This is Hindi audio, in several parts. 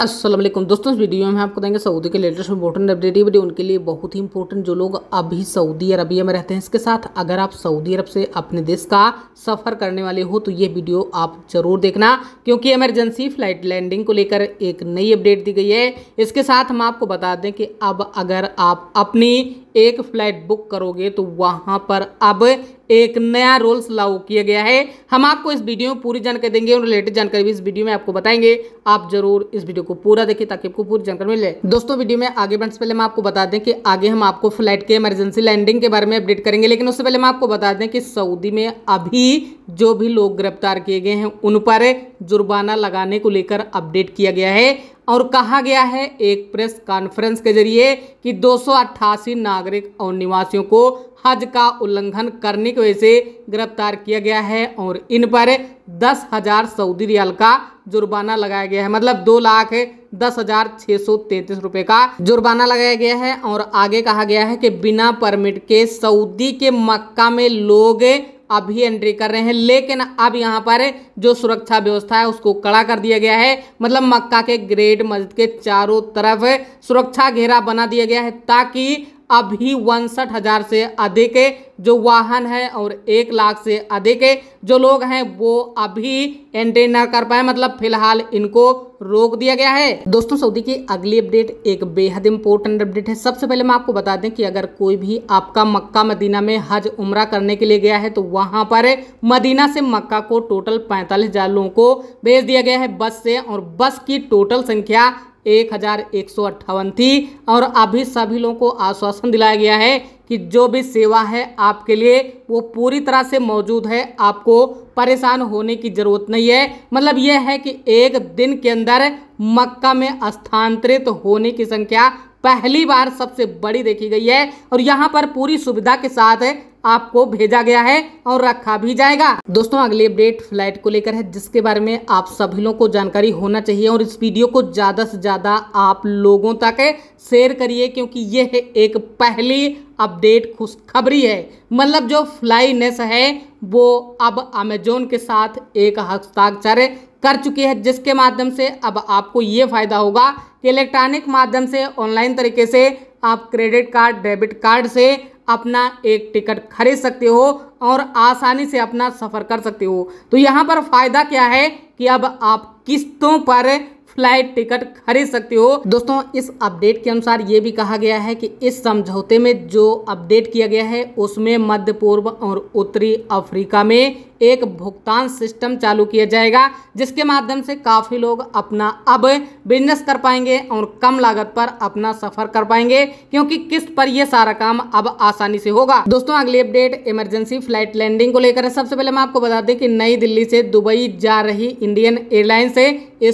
असलम दोस्तों इस वीडियो में आपको देंगे सऊदी के लेटेस्ट इंपॉर्टेंट अपडेट ये वीडियो उनके लिए बहुत ही इंपॉर्टेंट जो लोग अभी सऊदी अरबिया में रहते हैं इसके साथ अगर आप सऊदी अरब से अपने देश का सफ़र करने वाले हो तो ये वीडियो आप ज़रूर देखना क्योंकि इमरजेंसी फ्लाइट लैंडिंग को लेकर एक नई अपडेट दी गई है इसके साथ हम आपको बता दें कि अब अगर आप अपनी एक फ्लैट बुक करोगे तो वहाँ पर अब एक नया रूल्स लागू किया गया है हम आपको इस वीडियो में पूरी जानकारी देंगे और रिलेटेड जानकारी भी इस वीडियो में आपको बताएंगे आप जरूर इस वीडियो को पूरा देखें ताकि आपको पूरी जानकारी मिले दोस्तों वीडियो में आगे बढ़ने से पहले हम आपको बता दें कि आगे हम आपको फ्लाइट के इमरजेंसी लैंडिंग के बारे में अपडेट करेंगे लेकिन उससे पहले हम आपको बता दें कि सऊदी में अभी जो भी लोग गिरफ्तार किए गए हैं उन पर जुर्माना लगाने को लेकर अपडेट किया गया है और कहा गया है एक प्रेस कॉन्फ्रेंस के जरिए कि दो नागरिक और निवासियों को हज का उल्लंघन करने की वजह से गिरफ्तार किया गया है और इन पर दस हज़ार सऊदी रियाल का जुर्माना लगाया गया है मतलब दो लाख दस हज़ार छः सौ तैंतीस रुपये का जुर्माना लगाया गया है और आगे कहा गया है कि बिना परमिट के सऊदी के मक्का में लोग अभी एंट्री कर रहे हैं लेकिन अब यहाँ पर जो सुरक्षा व्यवस्था है उसको कड़ा कर दिया गया है मतलब मक्का के ग्रेट मस्जिद के चारों तरफ सुरक्षा घेरा बना दिया गया है ताकि अभी उनसठ हज़ार से अधिक जो वाहन है और एक लाख से अधिक जो लोग हैं वो अभी एंट्री ना कर पाए मतलब फिलहाल इनको रोक दिया गया है दोस्तों सऊदी की अगली अपडेट एक बेहद इंपॉर्टेंट अपडेट है सबसे पहले मैं आपको बता दें कि अगर कोई भी आपका मक्का मदीना में हज उम्र करने के लिए गया है तो वहां पर मदीना से मक्का को टोटल पैंतालीस हजार लोगों को भेज दिया गया है बस से और बस की टोटल संख्या एक हज़ार एक सौ अट्ठावन थी और अभी सभी लोगों को आश्वासन दिलाया गया है कि जो भी सेवा है आपके लिए वो पूरी तरह से मौजूद है आपको परेशान होने की ज़रूरत नहीं है मतलब यह है कि एक दिन के अंदर मक्का में स्थानांतरित होने की संख्या पहली बार सबसे बड़ी देखी गई है और यहाँ पर पूरी सुविधा के साथ आपको भेजा गया है और रखा भी जाएगा दोस्तों अगली अपडेट फ्लाइट को लेकर है जिसके बारे में आप सभी लोगों को जानकारी होना चाहिए और इस वीडियो को ज़्यादा से ज़्यादा आप लोगों तक शेयर करिए क्योंकि यह एक पहली अपडेट खुशखबरी है मतलब जो फ्लाईनेस है वो अब अमेजोन के साथ एक हस्ताक्षर कर चुकी है जिसके माध्यम से अब आपको ये फायदा होगा कि इलेक्ट्रॉनिक माध्यम से ऑनलाइन तरीके से आप क्रेडिट कार्ड डेबिट कार्ड से अपना एक टिकट खरीद सकते हो और आसानी से अपना सफ़र कर सकते हो तो यहाँ पर फ़ायदा क्या है कि अब आप किस्तों पर फ्लाइट टिकट खरीद सकते हो दोस्तों इस अपडेट के अनुसार ये भी कहा गया है कि इस समझौते में जो अपडेट किया गया है उसमें मध्य पूर्व और उत्तरी अफ्रीका में एक भुगतान सिस्टम चालू किया जाएगा जिसके माध्यम से काफ़ी लोग अपना अब बिजनेस कर पाएंगे और कम लागत पर अपना सफ़र कर पाएंगे क्योंकि किस्त पर यह सारा काम अब आसानी से होगा दोस्तों अगली अपडेट इमरजेंसी फ्लाइट लैंडिंग को लेकर है सबसे पहले मैं आपको बता दें कि नई दिल्ली से दुबई जा रही इंडियन एयरलाइन से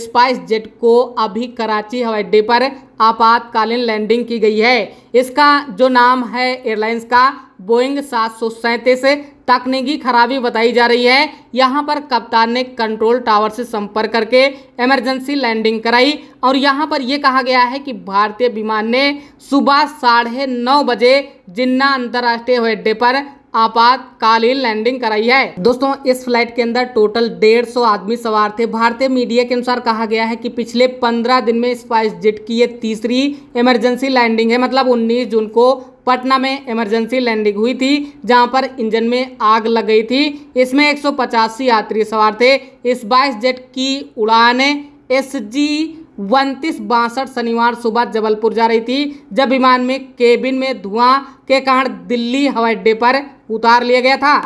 स्पाइस जेट को अभी कराची हवाई अड्डे पर आपातकालीन लैंडिंग की गई है इसका जो नाम है एयरलाइंस का बोइंग सात सौ सैंतीस तकनीकी खराबी बताई जा रही है यहाँ पर कप्तान ने कंट्रोल टावर से संपर्क करके इमरजेंसी लैंडिंग कराई और यहाँ पर यह कहा गया है कि भारतीय विमान ने सुबह साढ़े नौ बजे जिन्ना अंतर्राष्ट्रीय हवाई अड्डे पर आपातकालीन लैंडिंग कराई है दोस्तों इस फ्लाइट के अंदर टोटल डेढ़ सौ आदमी सवार थे भारतीय मीडिया के अनुसार कहा गया है कि पिछले पंद्रह दिन में स्पाइस जेट की ये तीसरी इमरजेंसी लैंडिंग है मतलब 19 जून को पटना में इमरजेंसी लैंडिंग हुई थी जहां पर इंजन में आग लग गई थी इसमें एक यात्री सवार थे इस बाइस जेट की उड़ान एस जी उनतीस बासठ शनिवार सुबह जबलपुर जा रही थी जब विमान में केबिन में धुआं के कारण दिल्ली हवाई अड्डे पर उतार लिया गया था